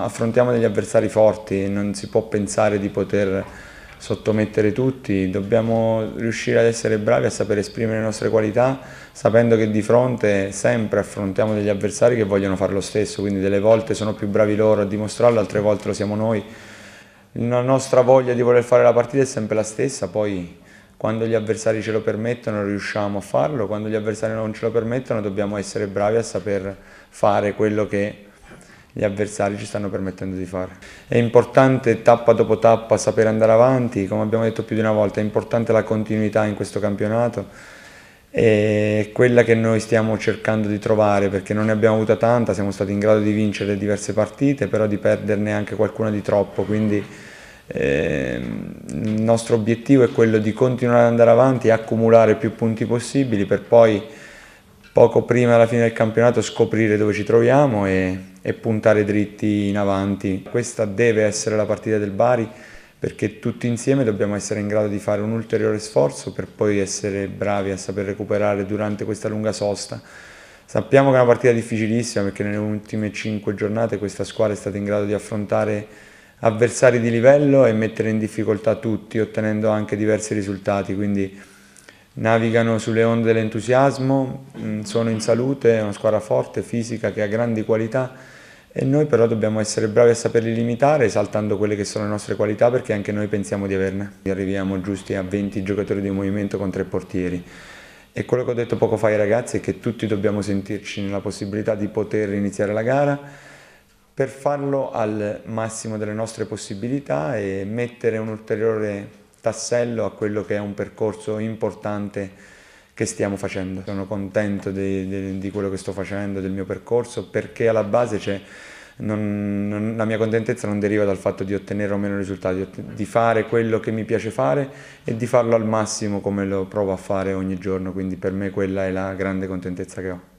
Affrontiamo degli avversari forti, non si può pensare di poter sottomettere tutti, dobbiamo riuscire ad essere bravi a sapere esprimere le nostre qualità sapendo che di fronte sempre affrontiamo degli avversari che vogliono fare lo stesso, quindi delle volte sono più bravi loro a dimostrarlo, altre volte lo siamo noi. La nostra voglia di voler fare la partita è sempre la stessa, poi quando gli avversari ce lo permettono riusciamo a farlo, quando gli avversari non ce lo permettono dobbiamo essere bravi a saper fare quello che gli avversari ci stanno permettendo di fare. È importante tappa dopo tappa sapere andare avanti, come abbiamo detto più di una volta, è importante la continuità in questo campionato è quella che noi stiamo cercando di trovare perché non ne abbiamo avuta tanta, siamo stati in grado di vincere diverse partite, però di perderne anche qualcuna di troppo, quindi eh, il nostro obiettivo è quello di continuare ad andare avanti e accumulare più punti possibili per poi poco prima della fine del campionato scoprire dove ci troviamo e, e puntare dritti in avanti. Questa deve essere la partita del Bari perché tutti insieme dobbiamo essere in grado di fare un ulteriore sforzo per poi essere bravi a saper recuperare durante questa lunga sosta. Sappiamo che è una partita difficilissima perché nelle ultime 5 giornate questa squadra è stata in grado di affrontare avversari di livello e mettere in difficoltà tutti ottenendo anche diversi risultati, quindi navigano sulle onde dell'entusiasmo, mm, sono in salute, è una squadra forte, fisica, che ha grandi qualità e noi però dobbiamo essere bravi a saperli limitare esaltando quelle che sono le nostre qualità perché anche noi pensiamo di averne. Arriviamo giusti a 20 giocatori di movimento con tre portieri e quello che ho detto poco fa ai ragazzi è che tutti dobbiamo sentirci nella possibilità di poter iniziare la gara per farlo al massimo delle nostre possibilità e mettere un ulteriore tassello a quello che è un percorso importante che stiamo facendo. Sono contento di, di, di quello che sto facendo, del mio percorso, perché alla base c'è... Non, non, la mia contentezza non deriva dal fatto di ottenere o meno risultati, di fare quello che mi piace fare e di farlo al massimo come lo provo a fare ogni giorno, quindi per me quella è la grande contentezza che ho.